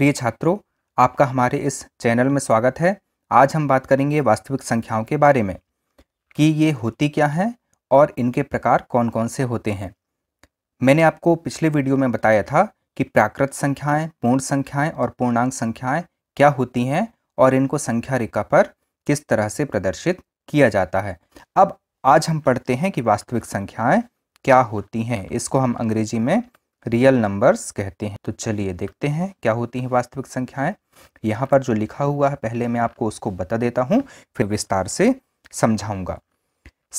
प्रिय छात्रों आपका हमारे इस चैनल में स्वागत है आज हम बात करेंगे वास्तविक संख्याओं के बारे में कि ये होती क्या हैं और इनके प्रकार कौन कौन से होते हैं मैंने आपको पिछले वीडियो में बताया था कि प्राकृत संख्याएं पूर्ण संख्याएं और पूर्णांक संख्याएं क्या होती हैं और इनको संख्या रेखा पर किस तरह से प्रदर्शित किया जाता है अब आज हम पढ़ते हैं कि वास्तविक संख्याएँ क्या होती हैं इसको हम अंग्रेजी में रियल नंबर्स कहते हैं तो चलिए देखते हैं क्या होती हैं वास्तविक संख्याएं यहाँ पर जो लिखा हुआ है पहले मैं आपको उसको बता देता हूँ फिर विस्तार से समझाऊंगा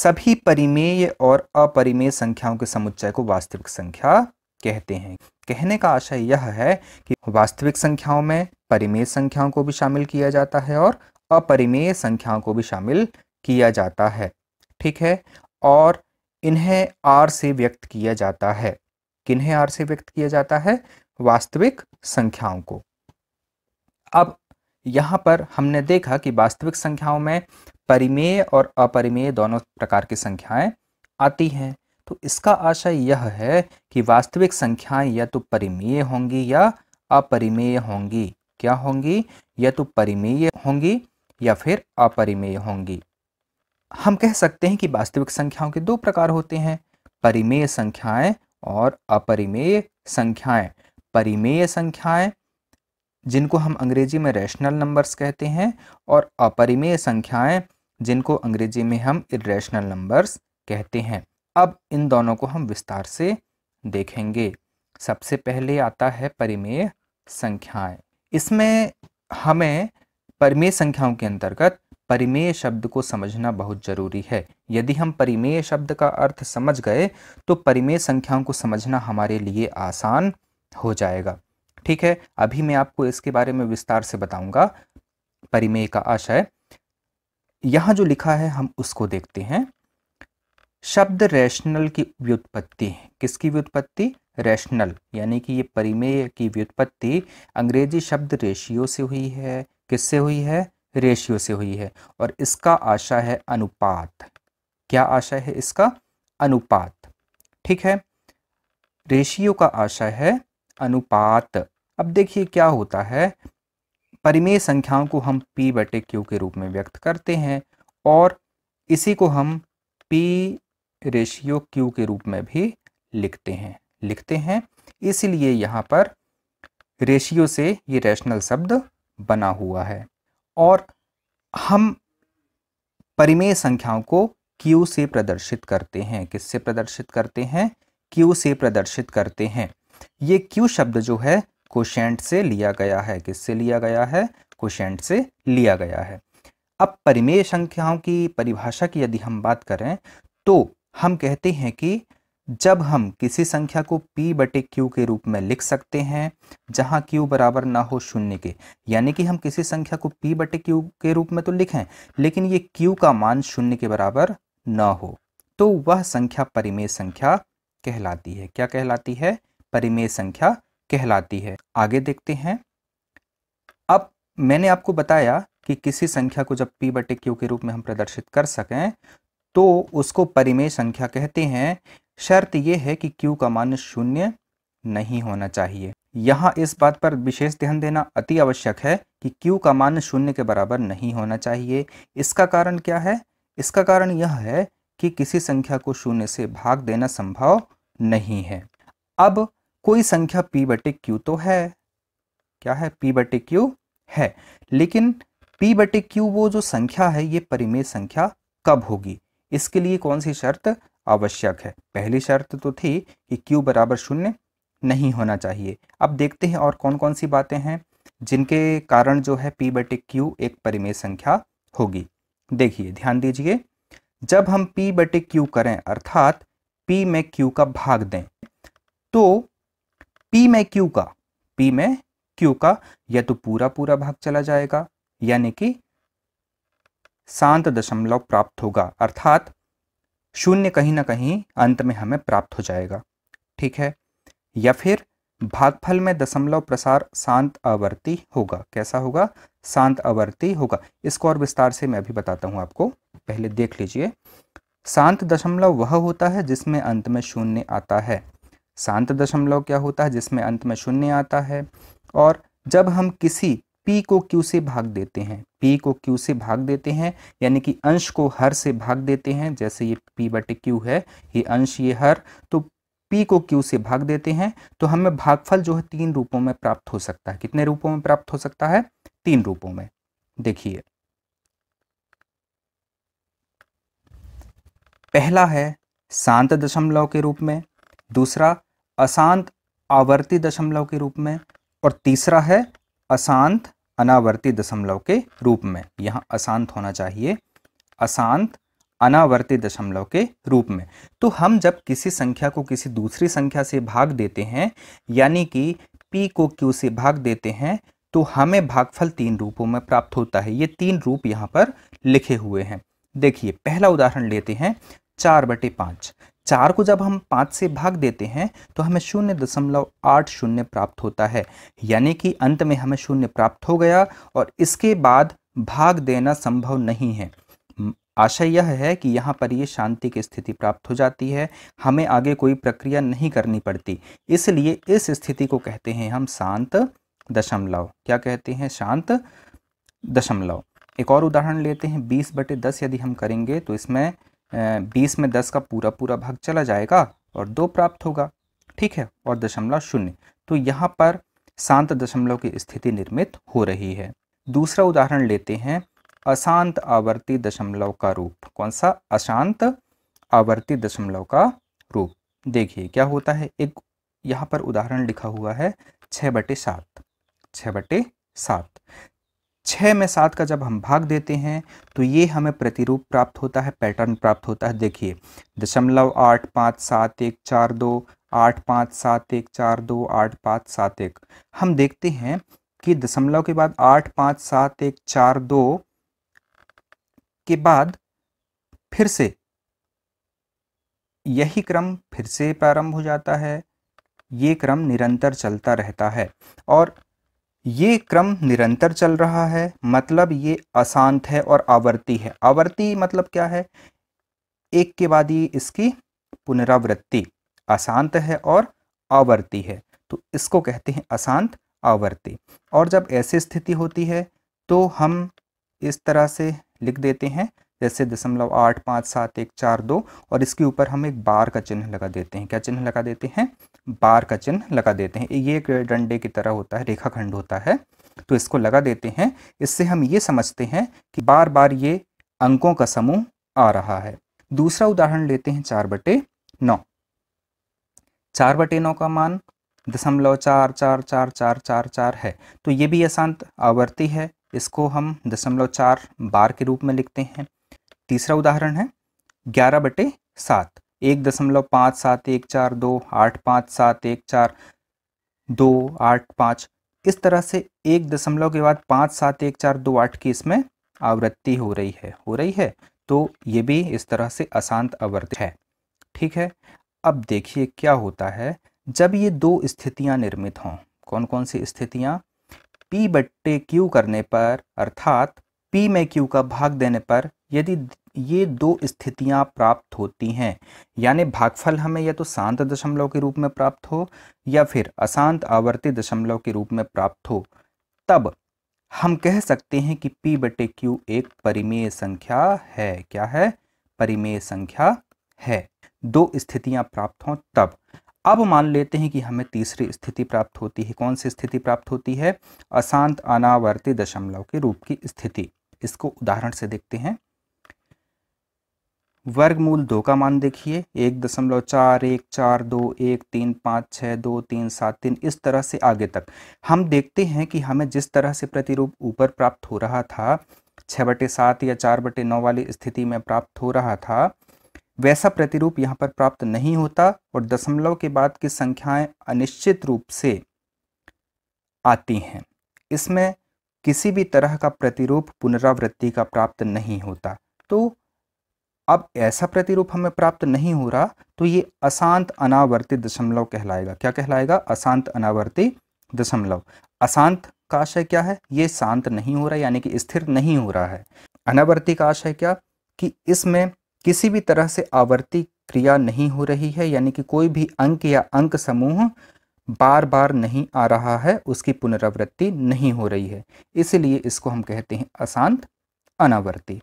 सभी परिमेय और अपरिमेय संख्याओं के समुच्चय को वास्तविक संख्या कहते हैं कहने का आशय यह है कि वास्तविक संख्याओं में परिमेय संख्याओं को भी शामिल किया जाता है और अपरिमेय संख्याओं को भी शामिल किया जाता है ठीक है और इन्हें आर से व्यक्त किया जाता है किन्हें आर से व्यक्त किया जाता है वास्तविक संख्याओं को अब यहाँ पर हमने देखा कि वास्तविक संख्याओं में परिमेय और अपरिमेय दोनों प्रकार की संख्याएं आती हैं तो इसका आशय यह है कि वास्तविक संख्याएं या तो परिमेय होंगी या अपरिमेय होंगी क्या होंगी या तो परिमेय होंगी या फिर अपरिमेय होंगी हम कह सकते हैं कि वास्तविक संख्याओं के दो प्रकार होते हैं परिमेय संख्याएं और अपरिमेय संख्याएं परिमेय संख्याएं जिनको हम अंग्रेजी में रैशनल नंबर्स कहते हैं और अपरिमेय संख्याएं जिनको अंग्रेजी में हम इरेशनल नंबर्स कहते हैं अब इन दोनों को हम विस्तार से देखेंगे सबसे पहले आता है परिमेय संख्याएं इसमें हमें परिमेय संख्याओं के अंतर्गत परिमेय शब्द को समझना बहुत जरूरी है यदि हम परिमेय शब्द का अर्थ समझ गए तो परिमेय संख्याओं को समझना हमारे लिए आसान हो जाएगा ठीक है अभी मैं आपको इसके बारे में विस्तार से बताऊंगा परिमेय का आशय यहां जो लिखा है हम उसको देखते हैं शब्द रैशनल की व्युत्पत्ति किसकी व्युत्पत्ति रैशनल यानी कि ये परिमेय की व्युत्पत्ति अंग्रेजी शब्द रेशियो से हुई है किससे हुई है रेशियो से हुई है और इसका आशा है अनुपात क्या आशा है इसका अनुपात ठीक है रेशियो का आशा है अनुपात अब देखिए क्या होता है परिमेय संख्याओं को हम p बटे क्यू के रूप में व्यक्त करते हैं और इसी को हम p रेशियो क्यू के रूप में भी लिखते हैं लिखते हैं इसलिए यहाँ पर रेशियो से ये रैशनल शब्द बना हुआ है और हम परिमेय संख्याओं को क्यू से प्रदर्शित करते हैं किससे प्रदर्शित करते हैं Q से प्रदर्शित करते हैं ये Q शब्द जो है कोशेंट से लिया गया है किससे लिया गया है कोशेंट से लिया गया है अब परिमेय संख्याओं की परिभाषा की यदि हम बात करें तो हम कहते हैं कि जब हम किसी संख्या को p बटे क्यू के रूप में लिख सकते हैं जहां q बराबर ना हो शून्य के यानी कि हम किसी संख्या को p बटे क्यू के रूप में तो लिखें लेकिन ये q का मान शून्य के बराबर ना हो तो वह संख्या परिमेय संख्या कहलाती है क्या कहलाती है परिमेय संख्या कहलाती है आगे देखते हैं अब मैंने आपको बताया कि किसी संख्या को जब पी बटे क्यू के रूप में हम प्रदर्शित कर सकें तो उसको परिमेय संख्या कहते हैं शर्त यह है कि क्यू का मान शून्य नहीं होना चाहिए यहाँ इस बात पर विशेष ध्यान देना अति आवश्यक है कि क्यू का मान शून्य के बराबर नहीं होना चाहिए इसका कारण क्या है इसका कारण यह है कि किसी संख्या को शून्य से भाग देना संभव नहीं है अब कोई संख्या पी बटे क्यू तो है क्या है पी बटे क्यू है लेकिन पी बटे क्यू वो जो संख्या है ये परिमेय संख्या कब होगी इसके लिए कौन सी शर्त आवश्यक है पहली शर्त तो थी कि क्यू बराबर शून्य नहीं होना चाहिए अब देखते हैं और कौन कौन सी बातें हैं जिनके कारण जो है पी बटे क्यू एक परिमेय संख्या होगी देखिए ध्यान दीजिए जब हम पी बटे क्यू करें अर्थात पी में क्यू का भाग दें तो पी में क्यू का पी में क्यू का या तो पूरा पूरा भाग चला जाएगा यानी कि शांत दशमलव प्राप्त होगा अर्थात शून्य कहीं ना कहीं अंत में हमें प्राप्त हो जाएगा ठीक है या फिर भागफल में दशमलव प्रसार शांत आवर्ती होगा कैसा होगा शांत आवर्ती होगा इसको और विस्तार से मैं अभी बताता हूं आपको पहले देख लीजिए शांत दशमलव वह होता है जिसमें अंत में शून्य आता है शांत दशमलव क्या होता है जिसमें अंत में शून्य आता है और जब हम किसी पी को क्यू से भाग देते हैं पी को क्यू से भाग देते हैं यानी कि अंश को हर से भाग देते हैं जैसे ये पी बटे क्यू है ये अंश ये हर तो पी को क्यू से भाग देते हैं तो हमें भागफल जो है तीन रूपों में प्राप्त हो सकता है कितने रूपों में प्राप्त हो सकता है तीन रूपों में देखिए पहला है शांत दशमलव के रूप में दूसरा अशांत आवर्ती दशमलव के रूप में और तीसरा है अशांत अनावर्ती दशमलव के रूप में यहाँ अशांत होना चाहिए अशांत अनावर्ती दशमलव के रूप में तो हम जब किसी संख्या को किसी दूसरी संख्या से भाग देते हैं यानी कि p को q से भाग देते हैं तो हमें भागफल तीन रूपों में प्राप्त होता है ये तीन रूप यहाँ पर लिखे हुए हैं देखिए पहला उदाहरण लेते हैं चार बटे पाँच चार को जब हम पाँच से भाग देते हैं तो हमें शून्य दशमलव आठ शून्य प्राप्त होता है यानी कि अंत में हमें शून्य प्राप्त हो गया और इसके बाद भाग देना संभव नहीं है आशय यह है कि यहाँ पर ये शांति की स्थिति प्राप्त हो जाती है हमें आगे कोई प्रक्रिया नहीं करनी पड़ती इसलिए इस स्थिति को कहते हैं हम शांत दशमलव क्या कहते हैं शांत दशमलव एक और उदाहरण लेते हैं बीस बटे दस यदि हम करेंगे तो इसमें बीस में दस का पूरा पूरा भाग चला जाएगा और दो प्राप्त होगा ठीक है और दशमलव शून्य तो यहाँ पर शांत दशमलव की स्थिति निर्मित हो रही है दूसरा उदाहरण लेते हैं अशांत आवर्ती दशमलव का रूप कौन सा अशांत आवर्ती दशमलव का रूप देखिए क्या होता है एक यहाँ पर उदाहरण लिखा हुआ है छः बटे सात छः बटे सात छः में सात का जब हम भाग देते हैं तो ये हमें प्रतिरूप प्राप्त होता है पैटर्न प्राप्त होता है देखिए दशमलव आठ पाँच सात एक चार दो आठ पाँच सात एक चार दो आठ पाँच सात एक हम देखते हैं कि दशमलव के बाद आठ पाँच सात एक चार दो के बाद फिर से यही क्रम फिर से प्रारंभ हो जाता है ये क्रम निरंतर चलता रहता है और ये क्रम निरंतर चल रहा है मतलब ये अशांत है और आवर्ती है आवर्ती मतलब क्या है एक के बाद ये इसकी पुनरावृत्ति अशांत है और आवर्ती है तो इसको कहते हैं अशांत आवर्ती और जब ऐसी स्थिति होती है तो हम इस तरह से लिख देते हैं जैसे दशमलव आठ पाँच सात एक चार दो और इसके ऊपर हम एक बार का चिन्ह लगा देते हैं क्या चिन्ह लगा देते हैं बार का चिन्ह लगा देते हैं ये एक डंडे की तरह होता है रेखाखंड होता है तो इसको लगा देते हैं इससे हम ये समझते हैं कि बार बार ये अंकों का समूह आ रहा है दूसरा उदाहरण लेते हैं चार बटे नौ चार बटे नौ का मान दशमलव चार चार चार चार चार चार है तो ये भी अशांत आवर्ती है इसको हम दशमलव चार बार के रूप में लिखते हैं तीसरा उदाहरण है ग्यारह बटे सात एक दशमलव पाँच सात एक चार दो आठ पाँच सात एक चार दो आठ पाँच इस तरह से एक दशमलव के बाद पाँच सात एक चार दो आठ की इसमें आवृत्ति हो रही है हो रही है तो ये भी इस तरह से अशांत आवृत्ति है ठीक है अब देखिए क्या होता है जब ये दो स्थितियां निर्मित हों कौन कौन सी स्थितियां पी बट्टे क्यू करने पर अर्थात पी में क्यू का भाग देने पर यदि ये दो स्थितियां प्राप्त होती हैं यानी भागफल हमें या तो शांत दशमलव के रूप में प्राप्त हो या फिर अशांत आवर्ती दशमलव के रूप में प्राप्त हो तब हम कह सकते हैं कि p बटे क्यू एक परिमेय संख्या है क्या है परिमेय संख्या है दो स्थितियां प्राप्त हों तब अब मान लेते हैं कि हमें तीसरी स्थिति प्राप्त होती है कौन सी स्थिति प्राप्त होती है अशांत अनावर्ती दशमलव के रूप की स्थिति इसको उदाहरण से देखते हैं वर्गमूल दो का मान देखिए एक दशमलव चार एक चार दो एक तीन पाँच छः दो तीन सात तीन इस तरह से आगे तक हम देखते हैं कि हमें जिस तरह से प्रतिरूप ऊपर प्राप्त हो रहा था छः बटे सात या चार बटे नौ वाली स्थिति में प्राप्त हो रहा था वैसा प्रतिरूप यहाँ पर प्राप्त नहीं होता और दशमलव के बाद की संख्याएँ अनिश्चित रूप से आती हैं इसमें किसी भी तरह का प्रतिरूप पुनरावृत्ति का प्राप्त नहीं होता तो अब ऐसा प्रतिरूप हमें प्राप्त नहीं हो रहा तो ये अशांत अनावर्ती दशमलव कहलाएगा क्या कहलाएगा अशांत अनावर्ती दशमलव अशांत का आशय क्या है ये शांत नहीं हो रहा यानी कि स्थिर नहीं हो रहा है अनावर्ती का आशय क्या कि इसमें किसी भी तरह से आवर्ती क्रिया नहीं हो रही है यानी कि कोई भी अंक या अंक समूह बार बार नहीं आ रहा है उसकी पुनरावृत्ति नहीं हो रही है इसलिए इसको हम कहते हैं अशांत अनावर्ती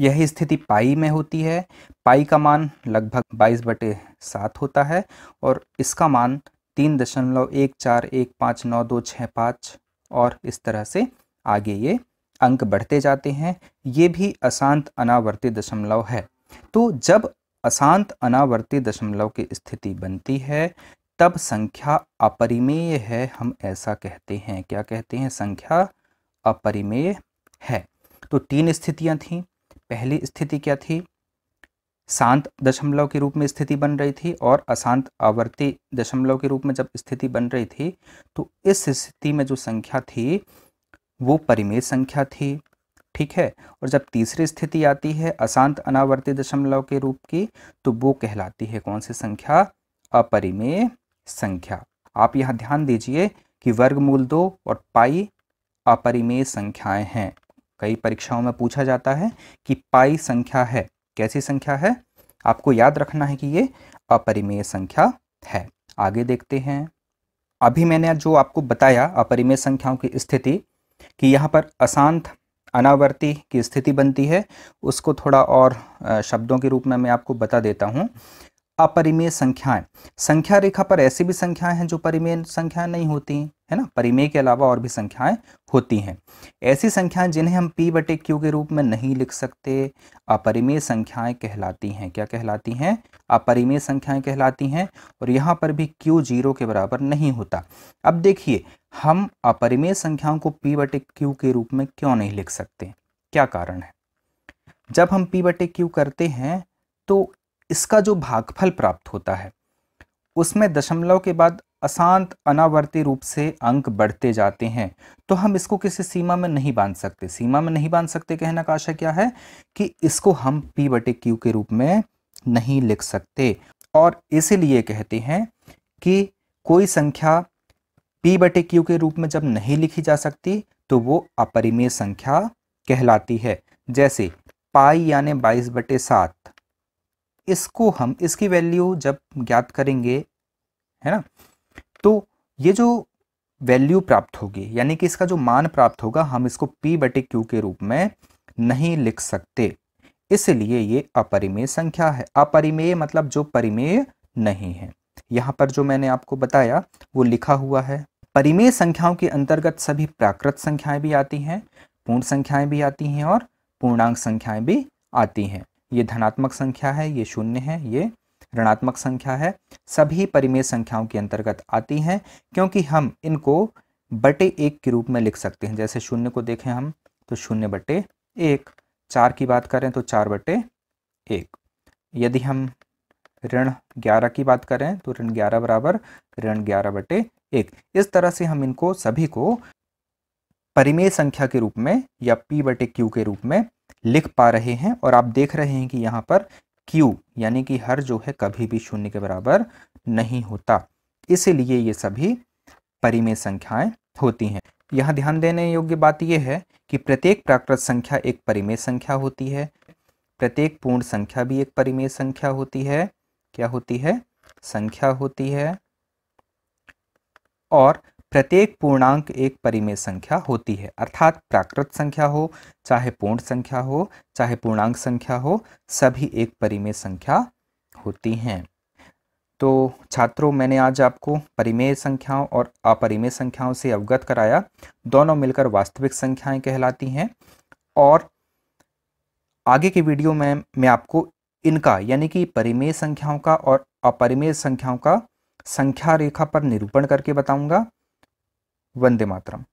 यह स्थिति पाई में होती है पाई का मान लगभग बाईस बटे सात होता है और इसका मान तीन दशमलव एक चार एक पाँच नौ दो छः पाँच और इस तरह से आगे ये अंक बढ़ते जाते हैं ये भी अशांत अनावर्ती दशमलव है तो जब अशांत अनावर्ती दशमलव की स्थिति बनती है तब संख्या अपरिमेय है हम ऐसा कहते हैं क्या कहते हैं संख्या अपरिमेय है तो तीन स्थितियां थीं पहली स्थिति क्या थी शांत दशमलव के रूप में स्थिति बन रही थी और अशांत आवर्ती दशमलव के रूप में जब स्थिति बन रही थी तो इस स्थिति में जो संख्या थी वो परिमेय संख्या थी ठीक है और जब तीसरी स्थिति आती है अशांत अनावर्ती दशमलव के रूप की तो वो कहलाती है कौन सी संख्या अपरिमेय संख्या आप यहाँ ध्यान दीजिए कि वर्गमूल दो और पाई अपरिमेय संख्याएं हैं कई परीक्षाओं में पूछा जाता है कि पाई संख्या है कैसी संख्या है आपको याद रखना है कि ये अपरिमेय संख्या है आगे देखते हैं अभी मैंने जो आपको बताया अपरिमेय संख्याओं की स्थिति कि यहाँ पर अशांत अनावर्ती की स्थिति बनती है उसको थोड़ा और शब्दों के रूप में मैं आपको बता देता हूँ अपरिमेय संख्याएं संख्या रेखा पर ऐसी भी संख्याएं हैं जो परिमेय संख्याएं नहीं होती है ना परिमेय के अलावा और भी संख्याएं होती हैं ऐसी संख्याएं जिन्हें हम पी बटे क्यू के रूप में नहीं लिख सकते अपरिमेय संख्याएं कहलाती हैं क्या कहलाती हैं अपरिमेय संख्याएं कहलाती हैं और यहाँ पर भी क्यू जीरो के बराबर नहीं होता अब देखिए हम अपरिमेय संख्याओं को पी बटे क्यू के रूप में क्यों नहीं लिख सकते क्या कारण है जब हम पी बटे क्यू करते हैं तो इसका जो भागफल प्राप्त होता है उसमें दशमलव के बाद अशांत अनावर्ती रूप से अंक बढ़ते जाते हैं तो हम इसको किसी सीमा में नहीं बांध सकते सीमा में नहीं बांध सकते कहना का आशा क्या है कि इसको हम पी बटे क्यू के रूप में नहीं लिख सकते और इसीलिए कहते हैं कि कोई संख्या पी बटे क्यू के रूप में जब नहीं लिखी जा सकती तो वो अपरिमेय संख्या कहलाती है जैसे पाई यानी बाईस बटे सात इसको हम इसकी वैल्यू जब ज्ञात करेंगे है ना तो ये जो वैल्यू प्राप्त होगी यानी कि इसका जो मान प्राप्त होगा हम इसको p बटे क्यू के रूप में नहीं लिख सकते इसलिए ये अपरिमेय संख्या है अपरिमेय मतलब जो परिमेय नहीं है यहाँ पर जो मैंने आपको बताया वो लिखा हुआ है परिमेय संख्याओं के अंतर्गत सभी प्राकृत संख्याएं भी आती हैं पूर्ण संख्याएं भी आती हैं और पूर्णांक संख्याएं भी आती हैं ये धनात्मक संख्या है ये शून्य है ये ऋणात्मक संख्या है सभी परिमेय संख्याओं के अंतर्गत आती हैं क्योंकि हम इनको बटे एक के रूप में लिख सकते हैं जैसे शून्य को देखें हम तो शून्य बटे एक चार की बात करें तो चार बटे एक यदि हम ऋण ग्यारह की बात करें तो ऋण ग्यारह बराबर ऋण ग्यारह बटे एक इस तरह से हम इनको सभी को परिमेय संख्या के रूप में या पी बटे क्यू के रूप में लिख पा रहे हैं और आप देख रहे हैं कि यहाँ पर क्यू यानी कि हर जो है कभी भी शून्य के बराबर नहीं होता इसीलिए ये सभी परिमेय संख्याएं होती हैं यहाँ ध्यान देने योग्य बात यह है कि प्रत्येक प्राकृत संख्या एक परिमेय संख्या होती है प्रत्येक पूर्ण संख्या भी एक परिमेय संख्या होती है क्या होती है संख्या होती है और प्रत्येक पूर्णांक एक परिमेय संख्या होती है अर्थात प्राकृत संख्या हो चाहे पूर्ण संख्या हो चाहे पूर्णांक संख्या हो सभी एक परिमेय संख्या होती हैं तो छात्रों मैंने आज आपको परिमेय संख्याओं और अपरिमेय संख्याओं से अवगत कराया दोनों मिलकर वास्तविक संख्याएं कहलाती हैं और आगे के वीडियो में मैं आपको इनका यानी कि परिमेय संख्याओं का और अपरिमेय संख्याओं का संख्या रेखा पर निरूपण करके बताऊंगा वंदे मातरम